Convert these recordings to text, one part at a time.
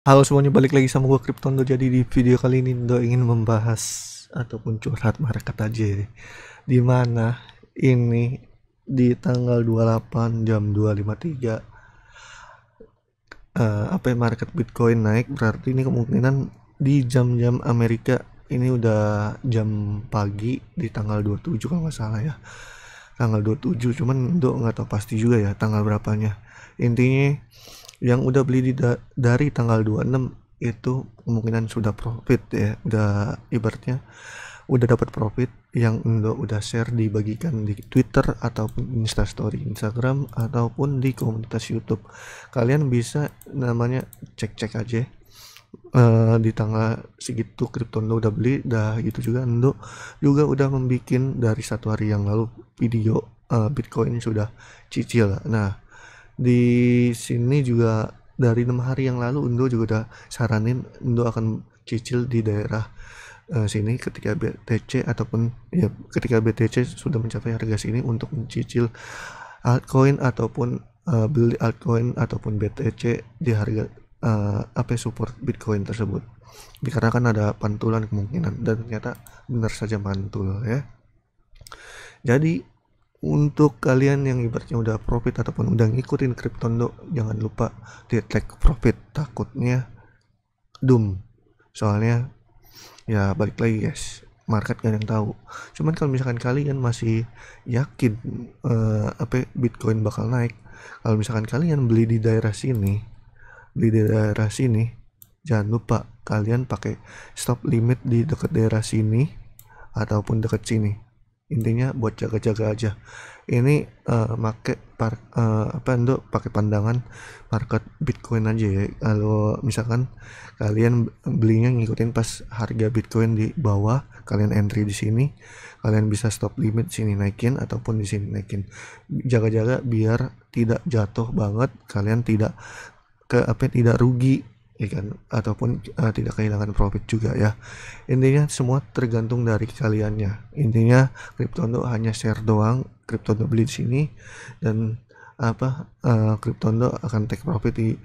Halo semuanya, balik lagi sama gue Krypton Do. Jadi di video kali ini Do ingin membahas ataupun curhat market aja ya. Dimana ini di tanggal 28 jam 253 uh, eh, Apa ya, market Bitcoin naik berarti ini kemungkinan di jam-jam Amerika ini udah jam pagi di tanggal 27 kalau nggak salah ya tanggal 27 cuman Do nggak tahu pasti juga ya tanggal berapanya intinya yang udah beli di da dari tanggal 26 itu kemungkinan sudah profit ya udah ibaratnya udah dapat profit yang udah udah share dibagikan di Twitter ataupun Instastory Instagram ataupun di komunitas YouTube kalian bisa namanya cek cek aja uh, di tanggal segitu kripto Ndo udah beli dah gitu juga Ndo juga udah membuat dari satu hari yang lalu video uh, Bitcoin sudah cicil nah di sini juga dari enam hari yang lalu Undo juga udah saranin Undo akan cicil di daerah uh, sini ketika BTC ataupun ya ketika BTC sudah mencapai harga sini untuk mencicil altcoin ataupun uh, beli altcoin ataupun BTC di harga uh, eh, apa support Bitcoin tersebut dikarenakan ada pantulan kemungkinan dan ternyata benar saja mantul ya jadi untuk kalian yang ibaratnya udah profit ataupun udah ngikutin kriptondo jangan lupa di take profit takutnya doom soalnya ya balik lagi guys market gak yang tahu cuman kalau misalkan kalian masih yakin uh, apa ya, bitcoin bakal naik kalau misalkan kalian beli di daerah sini beli di daerah sini jangan lupa kalian pakai stop limit di dekat daerah sini ataupun dekat sini intinya buat jaga-jaga aja ini uh, make par, uh, apa untuk pakai pandangan market Bitcoin aja ya kalau misalkan kalian belinya ngikutin pas harga Bitcoin di bawah kalian entry di sini kalian bisa stop limit sini naikin ataupun di sini naikin jaga-jaga biar tidak jatuh banget kalian tidak ke apa tidak rugi ya kan ataupun uh, tidak kehilangan profit juga ya intinya semua tergantung dari kaliannya intinya kripto untuk hanya share doang kripto untuk beli di sini dan apa uh, eh, kriptondo akan take profit di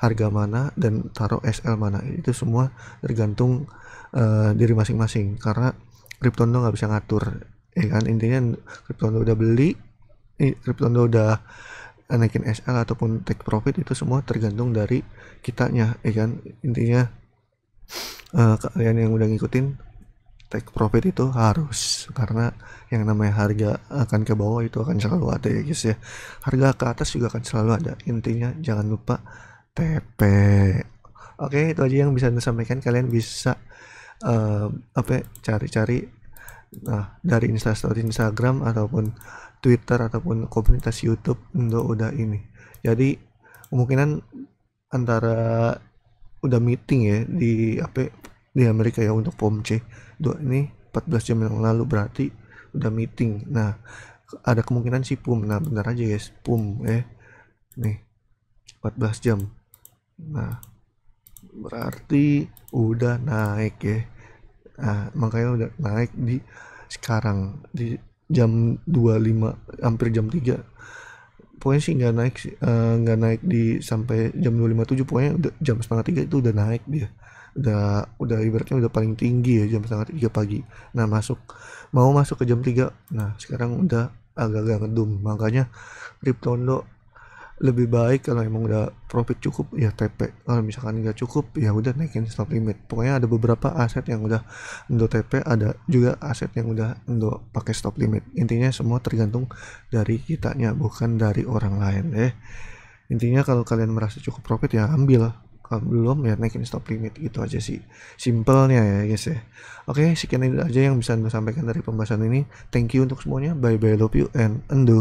harga mana dan taruh SL mana itu semua tergantung uh, diri masing-masing karena kriptondo nggak bisa ngatur ya kan intinya kriptondo udah beli kriptondo udah naikin SL ataupun take profit itu semua tergantung dari kitanya ya kan intinya uh, kalian yang udah ngikutin take profit itu harus karena yang namanya harga akan ke bawah itu akan selalu ada ya guys ya harga ke atas juga akan selalu ada intinya jangan lupa TP oke itu aja yang bisa saya sampaikan kalian bisa uh, apa ya, cari-cari nah dari instastory Instagram ataupun Twitter ataupun komunitas YouTube untuk udah ini jadi kemungkinan antara udah meeting ya di apa ya, di Amerika ya untuk POM C dua ini 14 jam yang lalu berarti udah meeting nah ada kemungkinan si POM. nah bentar aja guys PUM eh nih 14 jam nah berarti udah naik ya nah makanya udah naik di sekarang di jam 25 hampir jam 3 pokoknya sih nggak naik eh, nggak uh, naik di sampai jam 257 pokoknya udah, jam setengah tiga itu udah naik dia udah udah ibaratnya udah paling tinggi ya jam setengah tiga pagi nah masuk mau masuk ke jam 3 nah sekarang udah agak-agak ngedum makanya Riptondo lebih baik kalau emang udah profit cukup ya TP kalau misalkan nggak cukup ya udah naikin stop limit pokoknya ada beberapa aset yang udah endo TP ada juga aset yang udah endo pakai stop limit intinya semua tergantung dari kitanya bukan dari orang lain deh intinya kalau kalian merasa cukup profit ya ambil kalau belum ya naikin stop limit gitu aja sih simpelnya ya guys ya oke sekian aja yang bisa anda sampaikan dari pembahasan ini thank you untuk semuanya bye bye love you and endo